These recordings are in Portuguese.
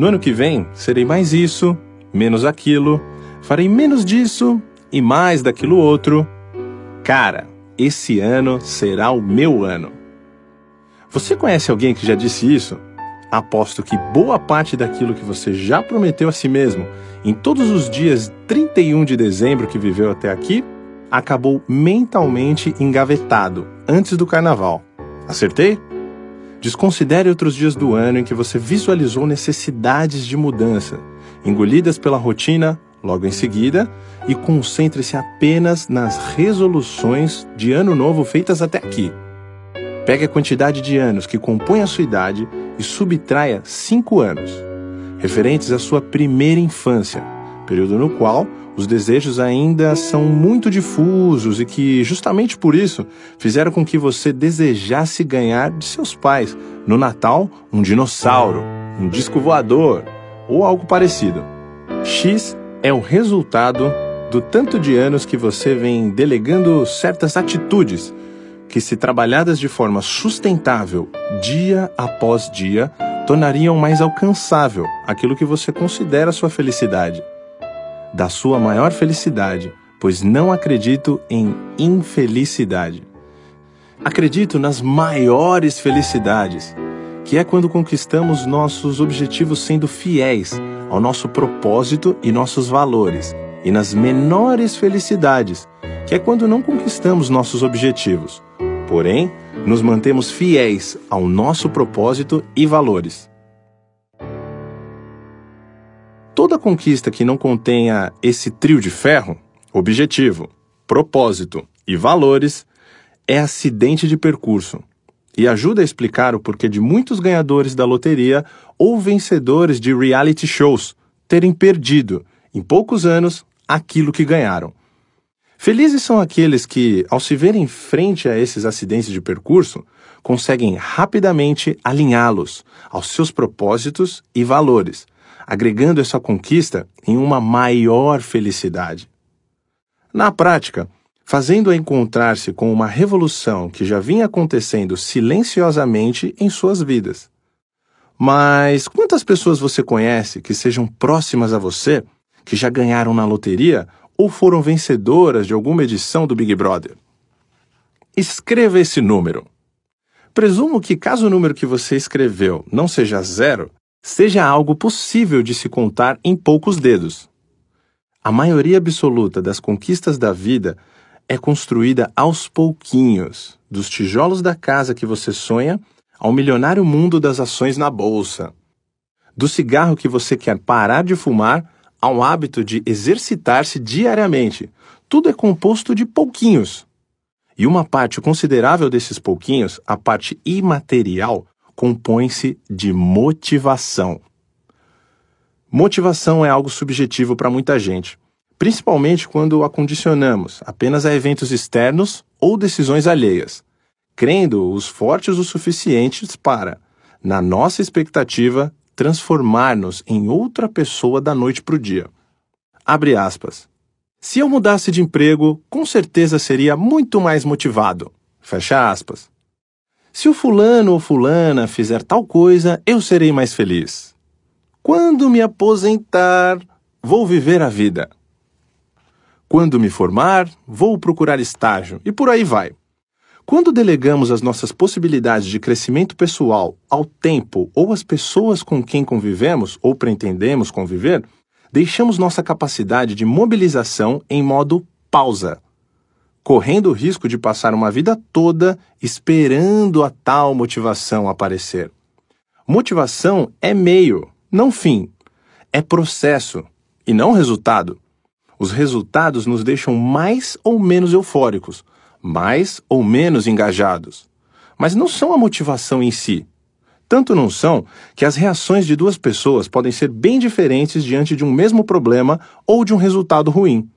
No ano que vem, serei mais isso, menos aquilo, farei menos disso e mais daquilo outro. Cara, esse ano será o meu ano. Você conhece alguém que já disse isso? Aposto que boa parte daquilo que você já prometeu a si mesmo em todos os dias 31 de dezembro que viveu até aqui acabou mentalmente engavetado antes do carnaval. Acertei? Desconsidere outros dias do ano em que você visualizou necessidades de mudança, engolidas pela rotina logo em seguida, e concentre-se apenas nas resoluções de ano novo feitas até aqui. Pegue a quantidade de anos que compõe a sua idade e subtraia cinco anos, referentes à sua primeira infância, período no qual os desejos ainda são muito difusos e que, justamente por isso, fizeram com que você desejasse ganhar de seus pais, no Natal, um dinossauro, um disco voador ou algo parecido. X é o resultado do tanto de anos que você vem delegando certas atitudes que, se trabalhadas de forma sustentável dia após dia, tornariam mais alcançável aquilo que você considera sua felicidade da sua maior felicidade, pois não acredito em infelicidade. Acredito nas maiores felicidades, que é quando conquistamos nossos objetivos sendo fiéis ao nosso propósito e nossos valores, e nas menores felicidades, que é quando não conquistamos nossos objetivos, porém nos mantemos fiéis ao nosso propósito e valores. toda conquista que não contenha esse trio de ferro, objetivo, propósito e valores, é acidente de percurso e ajuda a explicar o porquê de muitos ganhadores da loteria ou vencedores de reality shows terem perdido, em poucos anos, aquilo que ganharam. Felizes são aqueles que, ao se verem frente a esses acidentes de percurso, conseguem rapidamente alinhá-los aos seus propósitos e valores, agregando essa conquista em uma maior felicidade. Na prática, fazendo-a encontrar-se com uma revolução que já vinha acontecendo silenciosamente em suas vidas. Mas quantas pessoas você conhece que sejam próximas a você, que já ganharam na loteria ou foram vencedoras de alguma edição do Big Brother? Escreva esse número. Presumo que, caso o número que você escreveu não seja zero, seja algo possível de se contar em poucos dedos. A maioria absoluta das conquistas da vida é construída aos pouquinhos, dos tijolos da casa que você sonha ao milionário mundo das ações na bolsa, do cigarro que você quer parar de fumar ao hábito de exercitar-se diariamente. Tudo é composto de pouquinhos. E uma parte considerável desses pouquinhos, a parte imaterial, compõe-se de motivação. Motivação é algo subjetivo para muita gente, principalmente quando a condicionamos apenas a eventos externos ou decisões alheias, crendo-os fortes o suficiente para, na nossa expectativa, transformar-nos em outra pessoa da noite para o dia. Abre aspas. Se eu mudasse de emprego, com certeza seria muito mais motivado. Fecha aspas. Se o fulano ou fulana fizer tal coisa, eu serei mais feliz. Quando me aposentar, vou viver a vida. Quando me formar, vou procurar estágio e por aí vai. Quando delegamos as nossas possibilidades de crescimento pessoal ao tempo ou às pessoas com quem convivemos ou pretendemos conviver, deixamos nossa capacidade de mobilização em modo pausa correndo o risco de passar uma vida toda esperando a tal motivação aparecer. Motivação é meio, não fim. É processo e não resultado. Os resultados nos deixam mais ou menos eufóricos, mais ou menos engajados. Mas não são a motivação em si. Tanto não são que as reações de duas pessoas podem ser bem diferentes diante de um mesmo problema ou de um resultado ruim.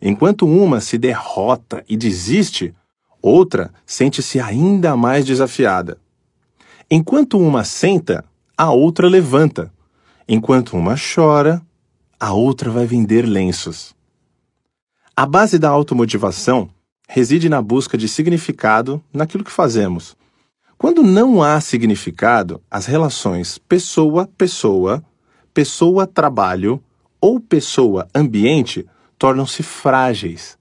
Enquanto uma se derrota e desiste, outra sente-se ainda mais desafiada. Enquanto uma senta, a outra levanta. Enquanto uma chora, a outra vai vender lenços. A base da automotivação reside na busca de significado naquilo que fazemos. Quando não há significado, as relações pessoa-pessoa, pessoa-trabalho ou pessoa-ambiente tornam-se frágeis.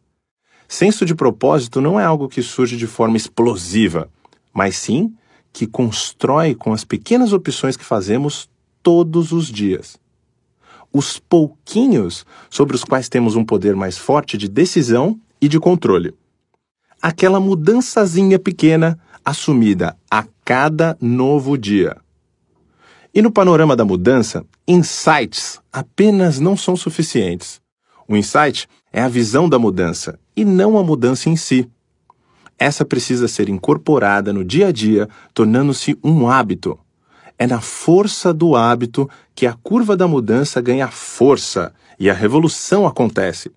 Senso de propósito não é algo que surge de forma explosiva, mas sim que constrói com as pequenas opções que fazemos todos os dias. Os pouquinhos sobre os quais temos um poder mais forte de decisão e de controle. Aquela mudançazinha pequena assumida a cada novo dia. E no panorama da mudança, insights apenas não são suficientes. O insight é a visão da mudança e não a mudança em si. Essa precisa ser incorporada no dia a dia, tornando-se um hábito. É na força do hábito que a curva da mudança ganha força e a revolução acontece.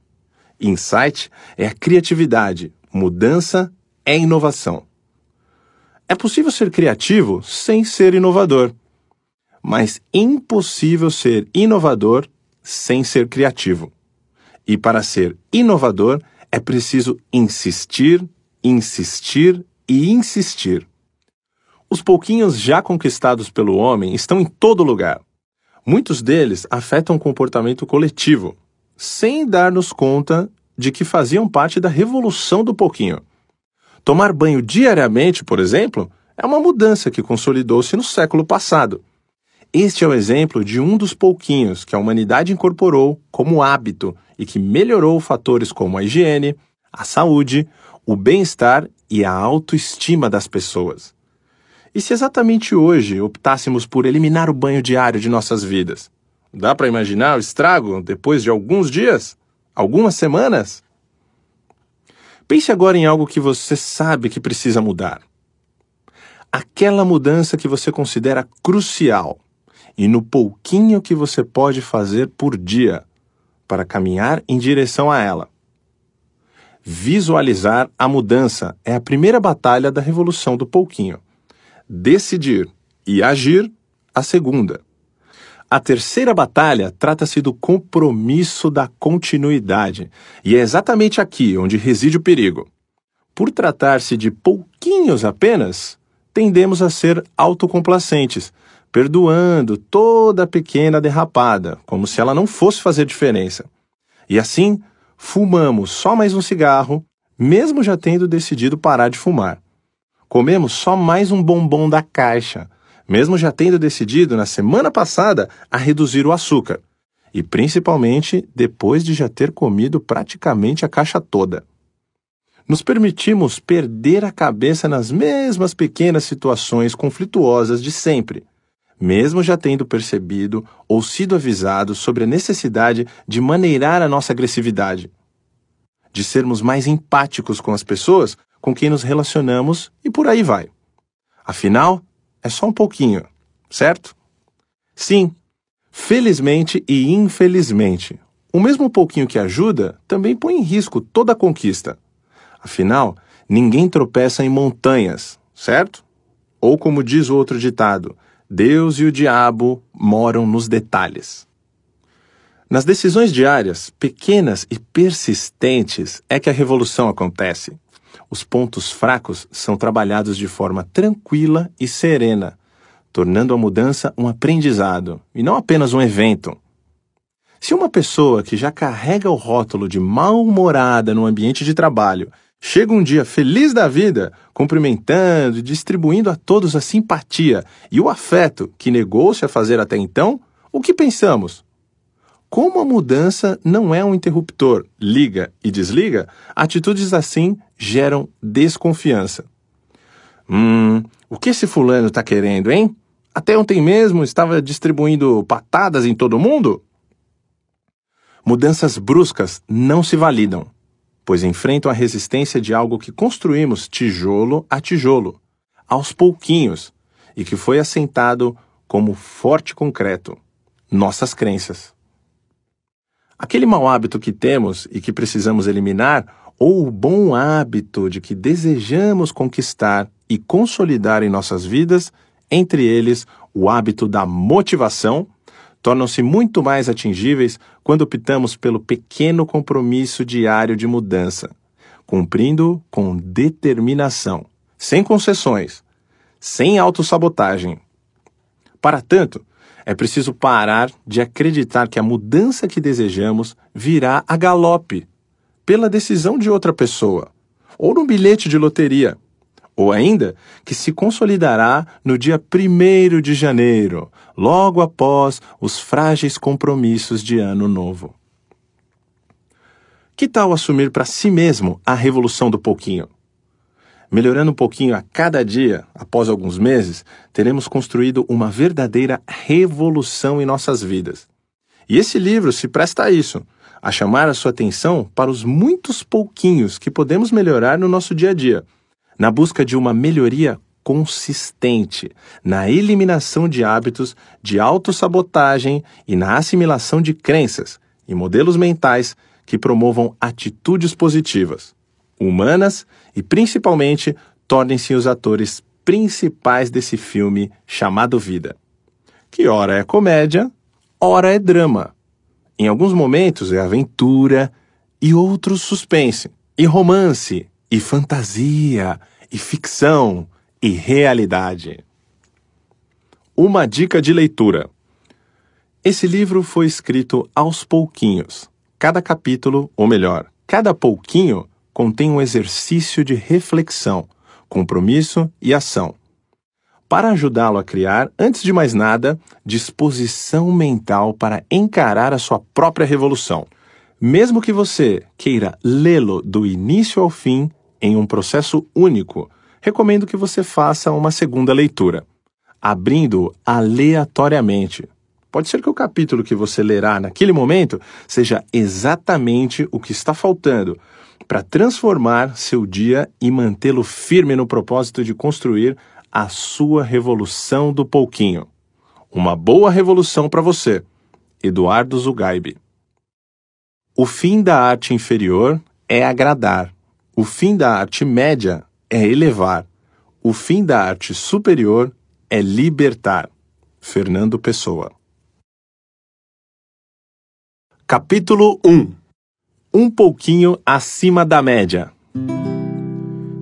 Insight é a criatividade, mudança é inovação. É possível ser criativo sem ser inovador, mas impossível ser inovador sem ser criativo. E para ser inovador, é preciso insistir, insistir e insistir. Os pouquinhos já conquistados pelo homem estão em todo lugar. Muitos deles afetam o comportamento coletivo, sem dar-nos conta de que faziam parte da revolução do pouquinho. Tomar banho diariamente, por exemplo, é uma mudança que consolidou-se no século passado este é o exemplo de um dos pouquinhos que a humanidade incorporou como hábito e que melhorou fatores como a higiene, a saúde, o bem-estar e a autoestima das pessoas. E se exatamente hoje optássemos por eliminar o banho diário de nossas vidas? Dá para imaginar o estrago depois de alguns dias? Algumas semanas? Pense agora em algo que você sabe que precisa mudar. Aquela mudança que você considera crucial e no pouquinho que você pode fazer por dia para caminhar em direção a ela. Visualizar a mudança é a primeira batalha da revolução do pouquinho. Decidir e agir, a segunda. A terceira batalha trata-se do compromisso da continuidade, e é exatamente aqui onde reside o perigo. Por tratar-se de pouquinhos apenas, tendemos a ser autocomplacentes perdoando toda pequena derrapada, como se ela não fosse fazer diferença. E assim, fumamos só mais um cigarro, mesmo já tendo decidido parar de fumar. Comemos só mais um bombom da caixa, mesmo já tendo decidido na semana passada a reduzir o açúcar. E principalmente depois de já ter comido praticamente a caixa toda nos permitimos perder a cabeça nas mesmas pequenas situações conflituosas de sempre mesmo já tendo percebido ou sido avisado sobre a necessidade de maneirar a nossa agressividade, de sermos mais empáticos com as pessoas com quem nos relacionamos e por aí vai. Afinal, é só um pouquinho, certo? Sim, felizmente e infelizmente, o mesmo pouquinho que ajuda também põe em risco toda a conquista. Afinal, ninguém tropeça em montanhas, certo? Ou como diz o outro ditado, Deus e o diabo moram nos detalhes. Nas decisões diárias, pequenas e persistentes, é que a revolução acontece. Os pontos fracos são trabalhados de forma tranquila e serena, tornando a mudança um aprendizado e não apenas um evento. Se uma pessoa que já carrega o rótulo de mal-humorada no ambiente de trabalho Chega um dia feliz da vida, cumprimentando e distribuindo a todos a simpatia e o afeto que negou-se a fazer até então, o que pensamos? Como a mudança não é um interruptor, liga e desliga, atitudes assim geram desconfiança. Hum, o que esse fulano está querendo, hein? Até ontem mesmo estava distribuindo patadas em todo mundo? Mudanças bruscas não se validam pois enfrentam a resistência de algo que construímos tijolo a tijolo, aos pouquinhos, e que foi assentado como forte concreto nossas crenças. Aquele mau hábito que temos e que precisamos eliminar, ou o bom hábito de que desejamos conquistar e consolidar em nossas vidas, entre eles o hábito da motivação, tornam-se muito mais atingíveis quando optamos pelo pequeno compromisso diário de mudança, cumprindo com determinação, sem concessões, sem autossabotagem. Para tanto, é preciso parar de acreditar que a mudança que desejamos virá a galope, pela decisão de outra pessoa, ou num bilhete de loteria ou ainda que se consolidará no dia 1 de janeiro, logo após os frágeis compromissos de Ano Novo. Que tal assumir para si mesmo a revolução do pouquinho? Melhorando um pouquinho a cada dia, após alguns meses, teremos construído uma verdadeira revolução em nossas vidas. E esse livro se presta a isso, a chamar a sua atenção para os muitos pouquinhos que podemos melhorar no nosso dia a dia na busca de uma melhoria consistente, na eliminação de hábitos de autossabotagem e na assimilação de crenças e modelos mentais que promovam atitudes positivas, humanas e principalmente tornem-se os atores principais desse filme chamado Vida. Que ora é comédia, ora é drama. Em alguns momentos é aventura e outros suspense, e romance, e fantasia, e ficção e realidade. Uma dica de leitura. Esse livro foi escrito aos pouquinhos. Cada capítulo, ou melhor, cada pouquinho, contém um exercício de reflexão, compromisso e ação. Para ajudá-lo a criar, antes de mais nada, disposição mental para encarar a sua própria revolução. Mesmo que você queira lê-lo do início ao fim, em um processo único, recomendo que você faça uma segunda leitura, abrindo aleatoriamente. Pode ser que o capítulo que você lerá naquele momento seja exatamente o que está faltando para transformar seu dia e mantê-lo firme no propósito de construir a sua revolução do pouquinho. Uma boa revolução para você. Eduardo Zugaibe. O fim da arte inferior é agradar. O fim da arte média é elevar. O fim da arte superior é libertar. Fernando Pessoa. Capítulo 1 Um pouquinho acima da média.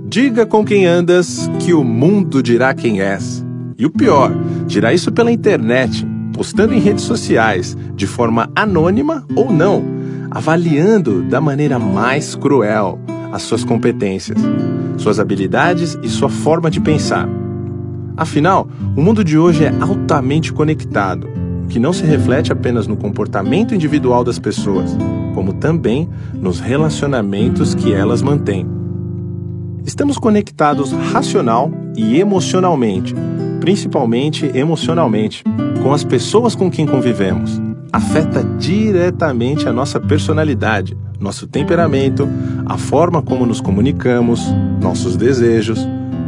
Diga com quem andas que o mundo dirá quem és. E o pior, dirá isso pela internet, postando em redes sociais, de forma anônima ou não, avaliando da maneira mais cruel as suas competências, suas habilidades e sua forma de pensar. Afinal, o mundo de hoje é altamente conectado, o que não se reflete apenas no comportamento individual das pessoas, como também nos relacionamentos que elas mantêm. Estamos conectados racional e emocionalmente, principalmente emocionalmente, com as pessoas com quem convivemos. Afeta diretamente a nossa personalidade nosso temperamento, a forma como nos comunicamos, nossos desejos.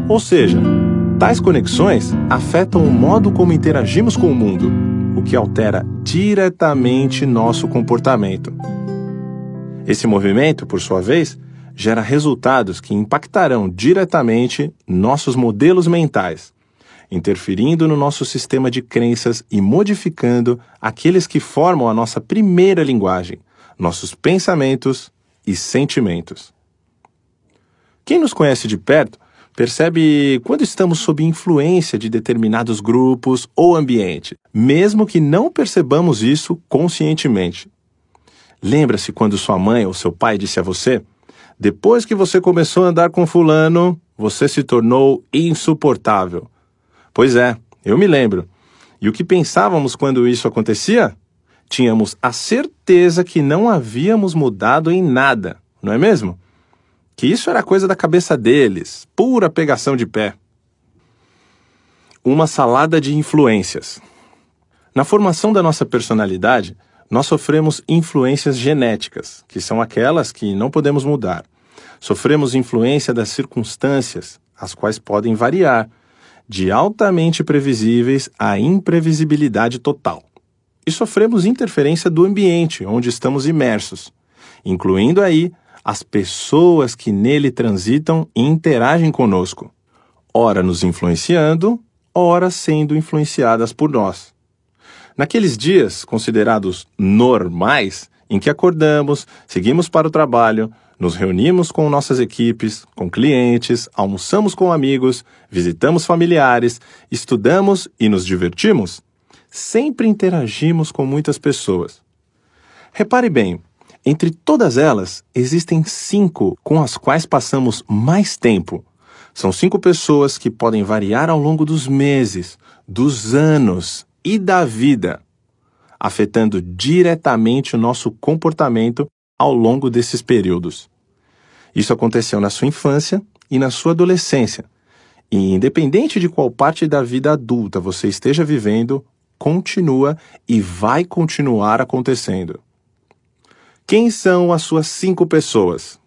Ou seja, tais conexões afetam o modo como interagimos com o mundo, o que altera diretamente nosso comportamento. Esse movimento, por sua vez, gera resultados que impactarão diretamente nossos modelos mentais, interferindo no nosso sistema de crenças e modificando aqueles que formam a nossa primeira linguagem, nossos pensamentos e sentimentos. Quem nos conhece de perto percebe quando estamos sob influência de determinados grupos ou ambiente, mesmo que não percebamos isso conscientemente. Lembra-se quando sua mãe ou seu pai disse a você: depois que você começou a andar com Fulano, você se tornou insuportável. Pois é, eu me lembro. E o que pensávamos quando isso acontecia? tínhamos a certeza que não havíamos mudado em nada, não é mesmo? Que isso era coisa da cabeça deles, pura pegação de pé. Uma salada de influências. Na formação da nossa personalidade, nós sofremos influências genéticas, que são aquelas que não podemos mudar. Sofremos influência das circunstâncias, as quais podem variar, de altamente previsíveis à imprevisibilidade total e sofremos interferência do ambiente onde estamos imersos, incluindo aí as pessoas que nele transitam e interagem conosco, ora nos influenciando, ora sendo influenciadas por nós. Naqueles dias considerados normais, em que acordamos, seguimos para o trabalho, nos reunimos com nossas equipes, com clientes, almoçamos com amigos, visitamos familiares, estudamos e nos divertimos, sempre interagimos com muitas pessoas. Repare bem, entre todas elas, existem cinco com as quais passamos mais tempo. São cinco pessoas que podem variar ao longo dos meses, dos anos e da vida, afetando diretamente o nosso comportamento ao longo desses períodos. Isso aconteceu na sua infância e na sua adolescência. E independente de qual parte da vida adulta você esteja vivendo continua e vai continuar acontecendo. Quem são as suas cinco pessoas?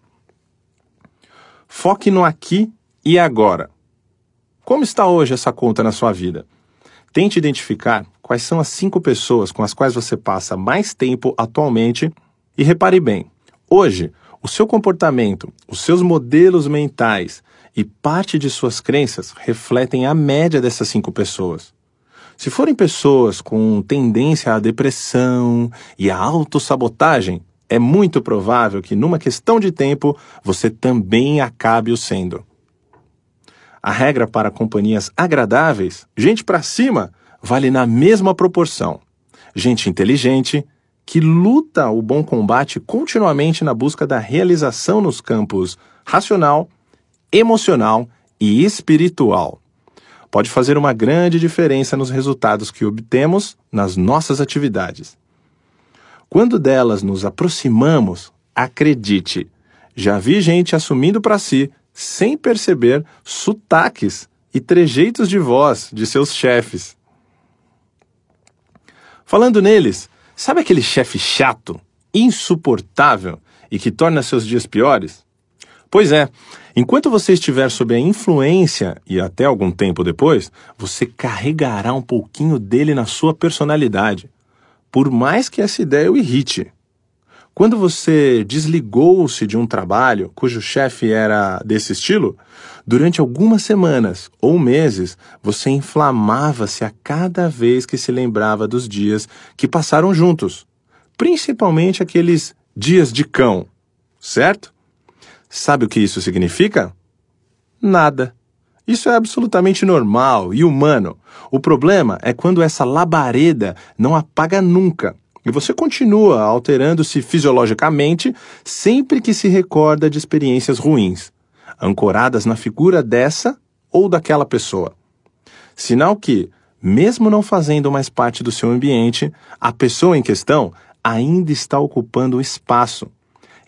Foque no aqui e agora. Como está hoje essa conta na sua vida? Tente identificar quais são as cinco pessoas com as quais você passa mais tempo atualmente e repare bem: hoje, o seu comportamento, os seus modelos mentais e parte de suas crenças refletem a média dessas cinco pessoas. Se forem pessoas com tendência à depressão e à autossabotagem, é muito provável que, numa questão de tempo, você também acabe o sendo. A regra para companhias agradáveis, gente para cima, vale na mesma proporção. Gente inteligente, que luta o bom combate continuamente na busca da realização nos campos racional, emocional e espiritual pode fazer uma grande diferença nos resultados que obtemos nas nossas atividades. Quando delas nos aproximamos, acredite, já vi gente assumindo para si, sem perceber, sotaques e trejeitos de voz de seus chefes. Falando neles, sabe aquele chefe chato, insuportável e que torna seus dias piores? Pois é, enquanto você estiver sob a influência e até algum tempo depois, você carregará um pouquinho dele na sua personalidade, por mais que essa ideia o irrite. Quando você desligou-se de um trabalho cujo chefe era desse estilo, durante algumas semanas ou meses você inflamava-se a cada vez que se lembrava dos dias que passaram juntos, principalmente aqueles dias de cão, certo? Sabe o que isso significa? Nada. Isso é absolutamente normal e humano. O problema é quando essa labareda não apaga nunca e você continua alterando-se fisiologicamente sempre que se recorda de experiências ruins, ancoradas na figura dessa ou daquela pessoa. Sinal que, mesmo não fazendo mais parte do seu ambiente, a pessoa em questão ainda está ocupando um espaço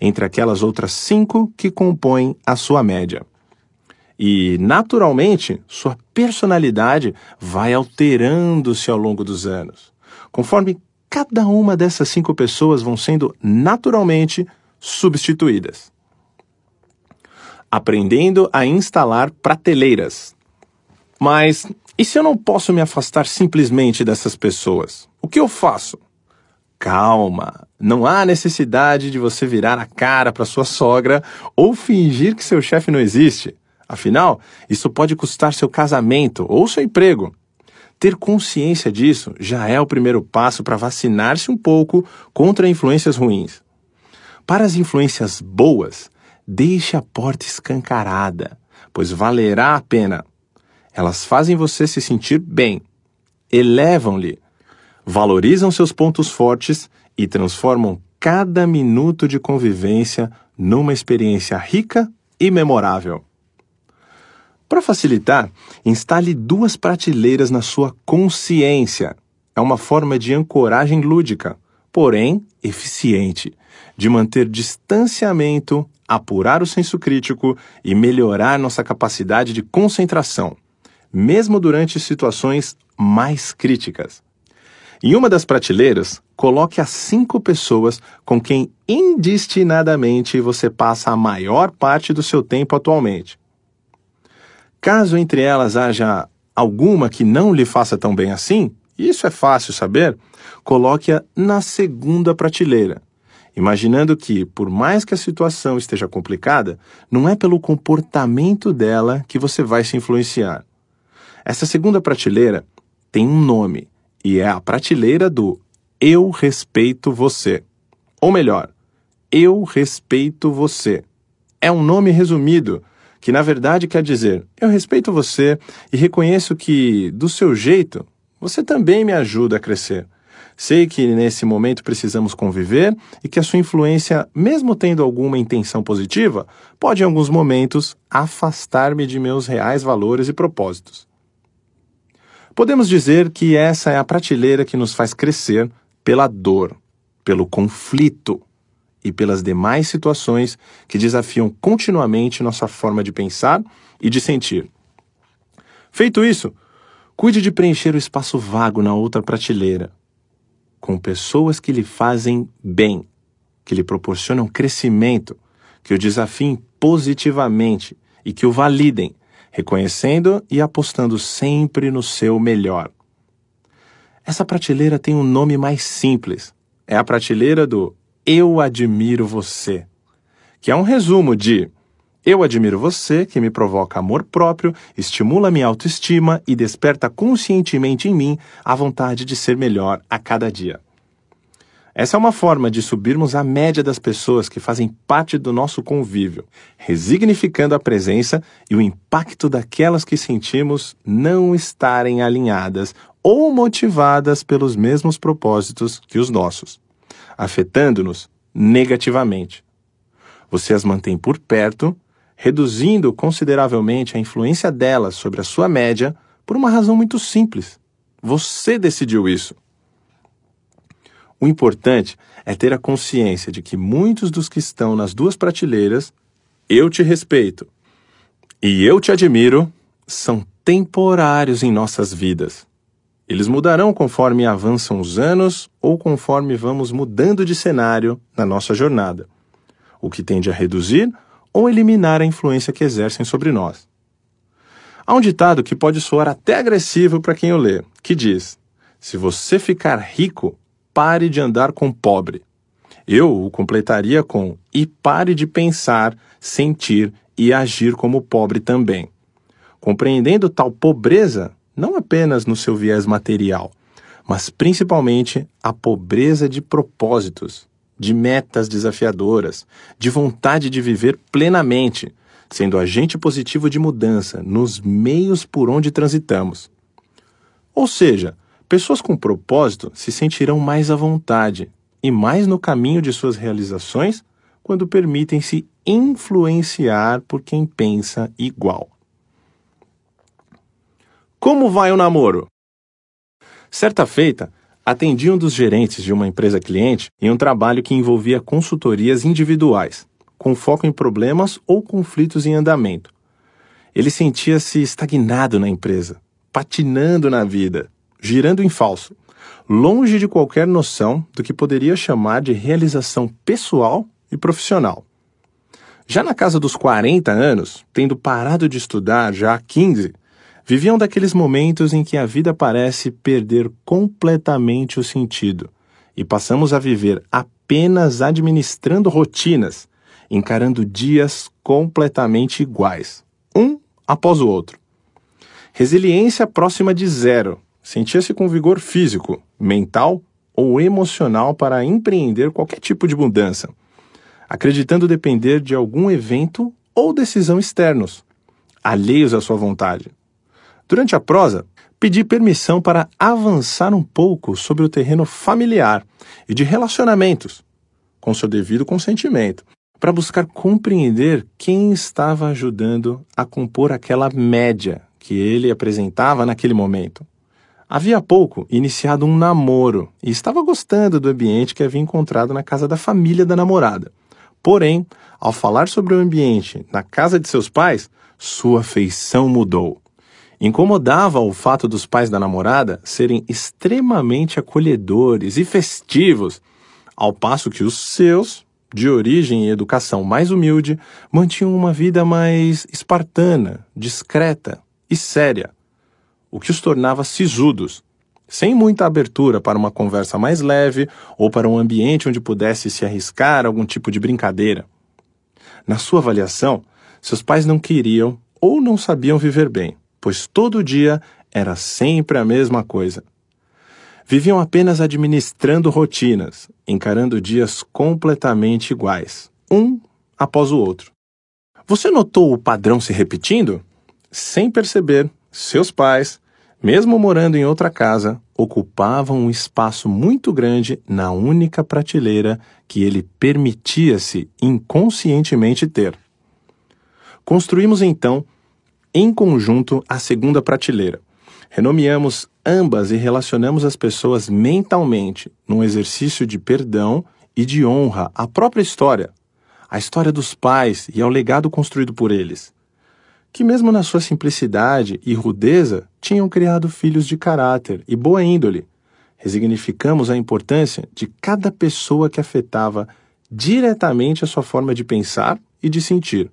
entre aquelas outras cinco que compõem a sua média. E, naturalmente, sua personalidade vai alterando-se ao longo dos anos, conforme cada uma dessas cinco pessoas vão sendo naturalmente substituídas. Aprendendo a instalar prateleiras. Mas e se eu não posso me afastar simplesmente dessas pessoas? O que eu faço? Calma, não há necessidade de você virar a cara para sua sogra ou fingir que seu chefe não existe. Afinal, isso pode custar seu casamento ou seu emprego. Ter consciência disso já é o primeiro passo para vacinar-se um pouco contra influências ruins. Para as influências boas, deixe a porta escancarada, pois valerá a pena. Elas fazem você se sentir bem, elevam-lhe valorizam seus pontos fortes e transformam cada minuto de convivência numa experiência rica e memorável. Para facilitar, instale duas prateleiras na sua consciência. É uma forma de ancoragem lúdica, porém eficiente, de manter distanciamento, apurar o senso crítico e melhorar nossa capacidade de concentração, mesmo durante situações mais críticas. Em uma das prateleiras, coloque as cinco pessoas com quem indestinadamente você passa a maior parte do seu tempo atualmente. Caso entre elas haja alguma que não lhe faça tão bem assim, isso é fácil saber, coloque-a na segunda prateleira, imaginando que, por mais que a situação esteja complicada, não é pelo comportamento dela que você vai se influenciar. Essa segunda prateleira tem um nome e é a prateleira do Eu Respeito Você. Ou melhor, Eu Respeito Você. É um nome resumido que, na verdade, quer dizer Eu respeito você e reconheço que, do seu jeito, você também me ajuda a crescer. Sei que nesse momento precisamos conviver e que a sua influência, mesmo tendo alguma intenção positiva, pode em alguns momentos afastar-me de meus reais valores e propósitos. Podemos dizer que essa é a prateleira que nos faz crescer pela dor, pelo conflito e pelas demais situações que desafiam continuamente nossa forma de pensar e de sentir. Feito isso, cuide de preencher o espaço vago na outra prateleira com pessoas que lhe fazem bem, que lhe proporcionam crescimento, que o desafiem positivamente e que o validem, reconhecendo e apostando sempre no seu melhor. Essa prateleira tem um nome mais simples. É a prateleira do Eu Admiro Você, que é um resumo de Eu admiro você, que me provoca amor próprio, estimula minha autoestima e desperta conscientemente em mim a vontade de ser melhor a cada dia. Essa é uma forma de subirmos a média das pessoas que fazem parte do nosso convívio, resignificando a presença e o impacto daquelas que sentimos não estarem alinhadas ou motivadas pelos mesmos propósitos que os nossos, afetando-nos negativamente. Você as mantém por perto, reduzindo consideravelmente a influência delas sobre a sua média por uma razão muito simples. Você decidiu isso. O importante é ter a consciência de que muitos dos que estão nas duas prateleiras, eu te respeito e eu te admiro, são temporários em nossas vidas. Eles mudarão conforme avançam os anos ou conforme vamos mudando de cenário na nossa jornada, o que tende a reduzir ou eliminar a influência que exercem sobre nós. Há um ditado que pode soar até agressivo para quem o lê, que diz: Se você ficar rico, pare de andar com pobre. Eu o completaria com e pare de pensar, sentir e agir como pobre também. Compreendendo tal pobreza, não apenas no seu viés material, mas principalmente a pobreza de propósitos, de metas desafiadoras, de vontade de viver plenamente, sendo agente positivo de mudança nos meios por onde transitamos. Ou seja, Pessoas com propósito se sentirão mais à vontade e mais no caminho de suas realizações quando permitem-se influenciar por quem pensa igual. Como vai o namoro? Certa feita, atendi um dos gerentes de uma empresa cliente em um trabalho que envolvia consultorias individuais, com foco em problemas ou conflitos em andamento. Ele sentia-se estagnado na empresa, patinando na vida girando em falso, longe de qualquer noção do que poderia chamar de realização pessoal e profissional. Já na casa dos 40 anos, tendo parado de estudar já há 15, viviam daqueles momentos em que a vida parece perder completamente o sentido e passamos a viver apenas administrando rotinas, encarando dias completamente iguais, um após o outro. Resiliência próxima de zero, sentia-se com vigor físico, mental ou emocional para empreender qualquer tipo de mudança, acreditando depender de algum evento ou decisão externos, alheios à sua vontade. Durante a prosa, pedi permissão para avançar um pouco sobre o terreno familiar e de relacionamentos, com seu devido consentimento, para buscar compreender quem estava ajudando a compor aquela média que ele apresentava naquele momento. Havia pouco iniciado um namoro e estava gostando do ambiente que havia encontrado na casa da família da namorada. Porém, ao falar sobre o ambiente na casa de seus pais, sua feição mudou. Incomodava o fato dos pais da namorada serem extremamente acolhedores e festivos, ao passo que os seus, de origem e educação mais humilde, mantinham uma vida mais espartana, discreta e séria o que os tornava sisudos, sem muita abertura para uma conversa mais leve ou para um ambiente onde pudesse se arriscar algum tipo de brincadeira. Na sua avaliação, seus pais não queriam ou não sabiam viver bem, pois todo dia era sempre a mesma coisa. Viviam apenas administrando rotinas, encarando dias completamente iguais, um após o outro. Você notou o padrão se repetindo? Sem perceber, seus pais, mesmo morando em outra casa, ocupavam um espaço muito grande na única prateleira que ele permitia-se inconscientemente ter. Construímos então, em conjunto, a segunda prateleira. Renomeamos ambas e relacionamos as pessoas mentalmente, num exercício de perdão e de honra à própria história, à história dos pais e ao legado construído por eles que, mesmo na sua simplicidade e rudeza, tinham criado filhos de caráter e boa índole. Resignificamos a importância de cada pessoa que afetava diretamente a sua forma de pensar e de sentir,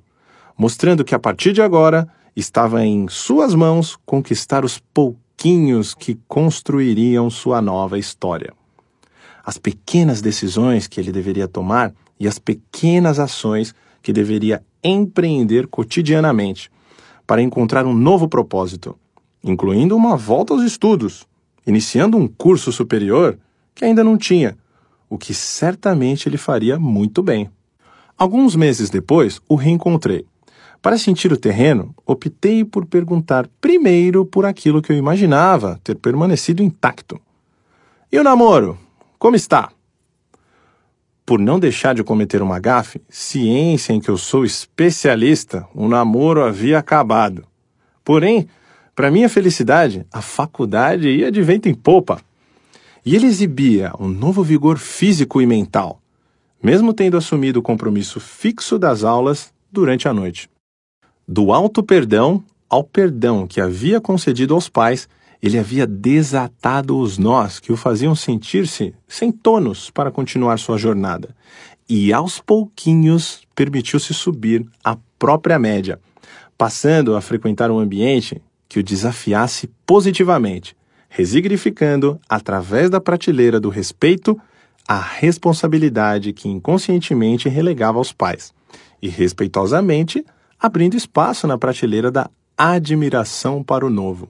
mostrando que a partir de agora estava em suas mãos conquistar os pouquinhos que construiriam sua nova história. As pequenas decisões que ele deveria tomar e as pequenas ações que deveria empreender cotidianamente para encontrar um novo propósito, incluindo uma volta aos estudos, iniciando um curso superior que ainda não tinha, o que certamente ele faria muito bem. Alguns meses depois, o reencontrei. Para sentir o terreno, optei por perguntar primeiro por aquilo que eu imaginava ter permanecido intacto. E o namoro? Como está? por não deixar de cometer uma gafe, ciência em que eu sou especialista, o namoro havia acabado. Porém, para minha felicidade, a faculdade ia de vento em popa. E ele exibia um novo vigor físico e mental, mesmo tendo assumido o compromisso fixo das aulas durante a noite. Do alto perdão ao perdão que havia concedido aos pais ele havia desatado os nós que o faziam sentir-se sem tonos para continuar sua jornada, e aos pouquinhos permitiu-se subir à própria média, passando a frequentar um ambiente que o desafiasse positivamente, resignificando, através da prateleira do respeito, a responsabilidade que inconscientemente relegava aos pais, e respeitosamente abrindo espaço na prateleira da admiração para o novo.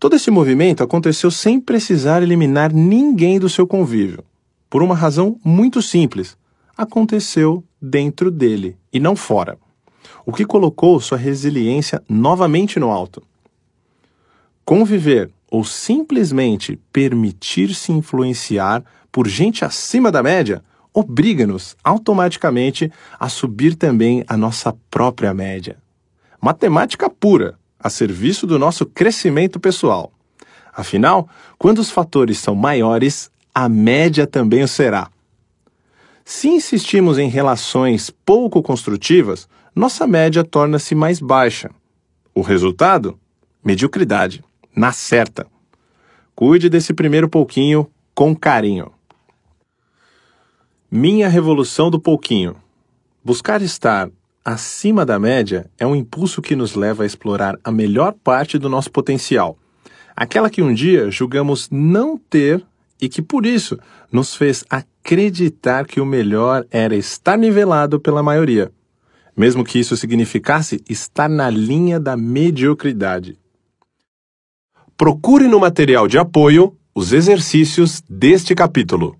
Todo esse movimento aconteceu sem precisar eliminar ninguém do seu convívio, por uma razão muito simples: aconteceu dentro dele e não fora, o que colocou sua resiliência novamente no alto. Conviver ou simplesmente permitir-se influenciar por gente acima da média obriga-nos automaticamente a subir também a nossa própria média. Matemática pura a serviço do nosso crescimento pessoal. Afinal, quando os fatores são maiores, a média também o será. Se insistimos em relações pouco construtivas, nossa média torna-se mais baixa. O resultado? Mediocridade, na certa. Cuide desse primeiro pouquinho com carinho. Minha revolução do pouquinho. Buscar estar acima da média é um impulso que nos leva a explorar a melhor parte do nosso potencial, aquela que um dia julgamos não ter e que por isso nos fez acreditar que o melhor era estar nivelado pela maioria, mesmo que isso significasse estar na linha da mediocridade. Procure no material de apoio os exercícios deste capítulo.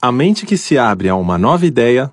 A mente que se abre a uma nova ideia